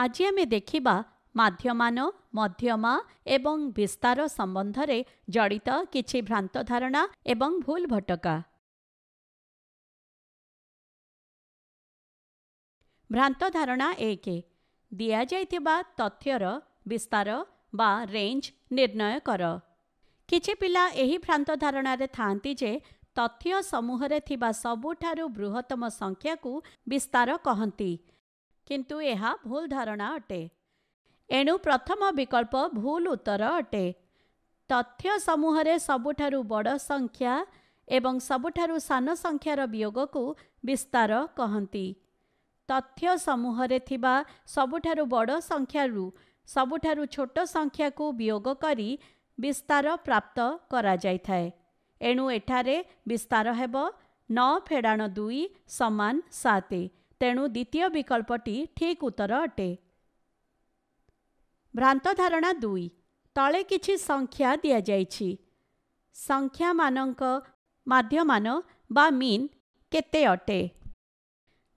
ଆଜି ଆମେ ଦେଖିବା ମାଧ୍ୟମାନ ମଧ୍ୟମା ଏବଂ ବିସ୍ତାର ସମ୍ବନ୍ଧରେ ଜଡ଼ିତ କିଛି ଭ୍ରାନ୍ତ ଧାରଣା ଏବଂ ଭୁଲ ଭଟକା ଭ୍ରାନ୍ତ ଧାରଣା ଏକ ଦିଆଯାଇଥିବା ତଥ୍ୟର ବିସ୍ତାର ବା ରେଞ୍ଜ ନିର୍ଣ୍ଣୟ କର କିଛି ପିଲା ଏହି ଭ୍ରାନ୍ତ ଧାରଣାରେ ଥାଆନ୍ତି ଯେ ତଥ୍ୟ ସମୂହରେ ଥିବା ସବୁଠାରୁ ବୃହତ୍ତମ ସଂଖ୍ୟାକୁ ବିସ୍ତାର କହନ୍ତି କିନ୍ତୁ ଏହା ଭୁଲ ଧାରଣା ଅଟେ ଏଣୁ ପ୍ରଥମ ବିକଳ୍ପ ଭୁଲ ଉତ୍ତର ଅଟେ ତଥ୍ୟ ସମୂହରେ ସବୁଠାରୁ ବଡ଼ ସଂଖ୍ୟା ଏବଂ ସବୁଠାରୁ ସାନ ସଂଖ୍ୟାର ବିୟୋଗକୁ ବିସ୍ତାର କହନ୍ତି ତଥ୍ୟ ସମୂହରେ ଥିବା ସବୁଠାରୁ ବଡ଼ ସଂଖ୍ୟାରୁ ସବୁଠାରୁ ଛୋଟ ସଂଖ୍ୟାକୁ ବିୟୋଗ କରି ବିସ୍ତାର ପ୍ରାପ୍ତ କରାଯାଇଥାଏ ଏଣୁ ଏଠାରେ ବିସ୍ତାର ହେବ ନଅ ଫେଡ଼ାଣ ଦୁଇ ସମାନ ସାତ ତେଣୁ ଦ୍ୱିତୀୟ ବିକଳ୍ପଟି ଠିକ୍ ଉତ୍ତର ଅଟେ ଭ୍ରାନ୍ତ ଧାରଣା ଦୁଇ ତଳେ କିଛି ସଂଖ୍ୟା ଦିଆଯାଇଛି ସଂଖ୍ୟାମାନଙ୍କ ମାଧ୍ୟମାନ ବା ମିନ୍ କେତେ ଅଟେ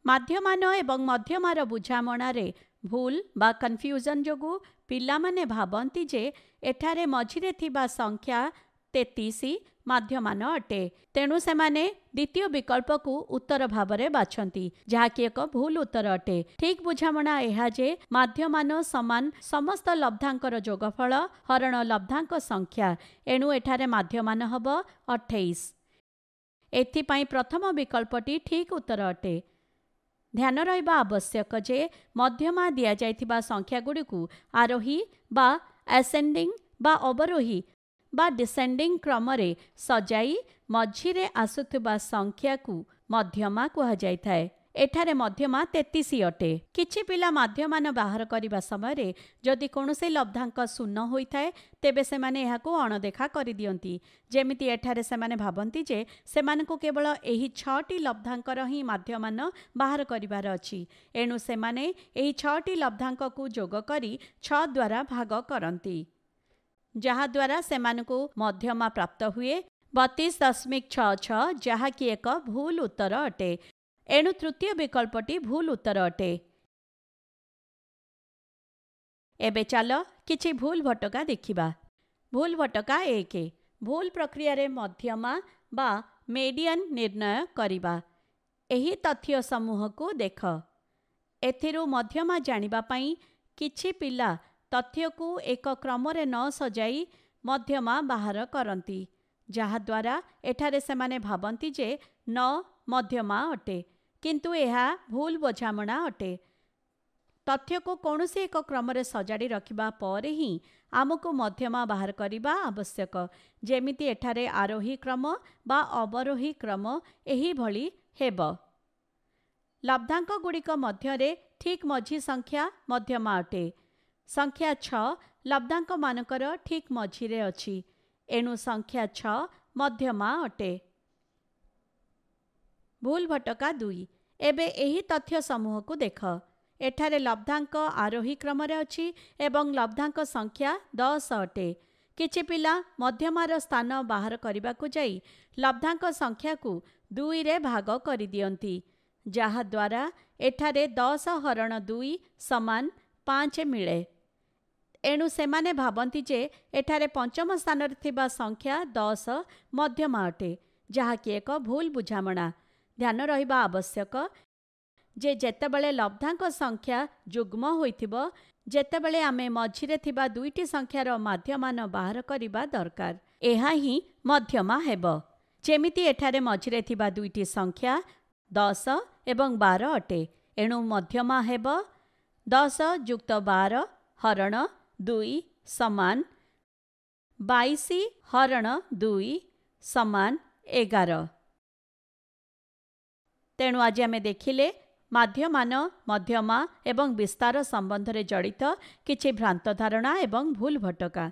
ମାଧ୍ୟମାନ ଏବଂ ମଧ୍ୟମାର ବୁଝାମଣାରେ ଭୁଲ ବା କନଫ୍ୟୁଜନ୍ ଯୋଗୁଁ ପିଲାମାନେ ଭାବନ୍ତି ଯେ ଏଠାରେ ମଝିରେ ଥିବା ସଂଖ୍ୟା ତେତିଶ ମାଧ୍ୟମାନ ଅଟେ ତେଣୁ ସେମାନେ ଦ୍ୱିତୀୟ ବିକଳ୍ପକୁ ଉତ୍ତର ଭାବରେ ବାଛନ୍ତି ଯାହାକି ଏକ ଭୁଲ ଉତ୍ତର ଅଟେ ଠିକ୍ ବୁଝାମଣା ଏହା ଯେ ମାଧ୍ୟମାନ ସମାନ ସମସ୍ତ ଲବ୍ଧାଙ୍କର ଯୋଗଫଳ ହରଣ ଲବ୍ଧାଙ୍କ ସଂଖ୍ୟା ଏଣୁ ଏଠାରେ ମାଧ୍ୟମାନ ହେବ ଅଠେଇଶ ଏଥିପାଇଁ ପ୍ରଥମ ବିକଳ୍ପଟି ଠିକ୍ ଉତ୍ତର ଅଟେ ଧ୍ୟାନ ରହିବା ଆବଶ୍ୟକ ଯେ ମଧ୍ୟମା ଦିଆଯାଇଥିବା ସଂଖ୍ୟାଗୁଡ଼ିକୁ ଆରୋହୀ ବା ଆସେଣ୍ଡିଂ ବା ଅବରୋହୀ ବା ଡିସେଣ୍ଡିଂ କ୍ରମରେ ସଜାଇ ମଝିରେ ଆସୁଥିବା ସଂଖ୍ୟାକୁ ମଧ୍ୟମା କୁହାଯାଇଥାଏ ଏଠାରେ ମଧ୍ୟମା ତେତିଶି ଅଟେ କିଛି ପିଲା ମାଧ୍ୟମାନ ବାହାର କରିବା ସମୟରେ ଯଦି କୌଣସି ଲବ୍ଧାଙ୍କ ଶୂନ୍ୟ ହୋଇଥାଏ ତେବେ ସେମାନେ ଏହାକୁ ଅଣଦେଖା କରିଦିଅନ୍ତି ଯେମିତି ଏଠାରେ ସେମାନେ ଭାବନ୍ତି ଯେ ସେମାନଙ୍କୁ କେବଳ ଏହି ଛଅଟି ଲବ୍ଧାଙ୍କର ହିଁ ମାଧ୍ୟମାନ ବାହାର କରିବାର ଅଛି ଏଣୁ ସେମାନେ ଏହି ଛଅଟି ଲବ୍ଧାଙ୍କକୁ ଯୋଗ କରି ଛଅ ଦ୍ୱାରା ଭାଗ କରନ୍ତି जहाद्वारा से मध्यमा प्राप्त हुए बतीस दशमिक छाकि एक भूल उत्तर अटे एणु तृतीय विकल्पटी भूल उत्तर अटे एवं चल कि भूल भटका देखा भूल भटका एक भूल प्रक्रिया रे मेडियन निर्णय करवा तथ्य समूह को देख एमा जानापी कि पिला ତଥ୍ୟକୁ ଏକ କ୍ରମରେ ନ ସଜାଇ ମଧ୍ୟମା ବାହାର କରନ୍ତି ଯାହାଦ୍ୱାରା ଏଠାରେ ସେମାନେ ଭାବନ୍ତି ଯେ ନ ମଧ୍ୟମା ଅଟେ କିନ୍ତୁ ଏହା ଭୁଲ ବୁଝାମଣା ଅଟେ ତଥ୍ୟକୁ କୌଣସି ଏକ କ୍ରମରେ ସଜାଡ଼ି ରଖିବା ପରେ ହିଁ ଆମକୁ ମଧ୍ୟମା ବାହାର କରିବା ଆବଶ୍ୟକ ଯେମିତି ଏଠାରେ ଆରୋହୀ କ୍ରମ ବା ଅବରୋହୀ କ୍ରମ ଏହିଭଳି ହେବ ଲବ୍ଧାଙ୍କ ଗୁଡ଼ିକ ମଧ୍ୟରେ ଠିକ୍ ମଝି ସଂଖ୍ୟା ମଧ୍ୟମା ଅଟେ संख्या छ लिक मझिरे अझ एणु संख्या छ अटे भूल भटका दुई एथ्य समूहको देखेर लब्धाको आरोह अछि एवं लब्धाको संख्या दस अटे कि पामा स्थान बाह्र जब्धाको संख्याकु दुईले भाग गरिदिहाँ एठारे दस हरण दुई समान पाँच मिले ଏଣୁ ସେମାନେ ଭାବନ୍ତି ଯେ ଏଠାରେ ପଞ୍ଚମ ସ୍ଥାନରେ ଥିବା ସଂଖ୍ୟା ଦଶ ମଧ୍ୟମ ଅଟେ ଯାହାକି ଏକ ଭୁଲ ବୁଝାମଣା ଧ୍ୟାନ ରହିବା ଆବଶ୍ୟକ ଯେ ଯେତେବେଳେ ଲବ୍ଧାଙ୍କ ସଂଖ୍ୟା ଯୁଗ୍ମ ହୋଇଥିବ ଯେତେବେଳେ ଆମେ ମଝିରେ ଥିବା ଦୁଇଟି ସଂଖ୍ୟାର ମାଧ୍ୟମାନ ବାହାର କରିବା ଦରକାର ଏହା ହିଁ ମଧ୍ୟମା ହେବ ଯେମିତି ଏଠାରେ ମଝିରେ ଥିବା ଦୁଇଟି ସଂଖ୍ୟା ଦଶ ଏବଂ ବାର ଅଟେ ଏଣୁ ମଧ୍ୟମା ହେବ ଦଶ ଯୁକ୍ତ ବାର ହରଣ ଦୁଇ ସମାନ ବାଇଶ ହରଣ ଦୁଇ ସମାନ ଏଗାର ତେଣୁ ଆଜି ଆମେ ଦେଖିଲେ ମାଧ୍ୟମାନ ମଧ୍ୟମା ଏବଂ ବିସ୍ତାର ସମ୍ବନ୍ଧରେ ଜଡ଼ିତ କିଛି ଭ୍ରାନ୍ତ ଧାରଣା ଏବଂ ଭୁଲ ଭଟକା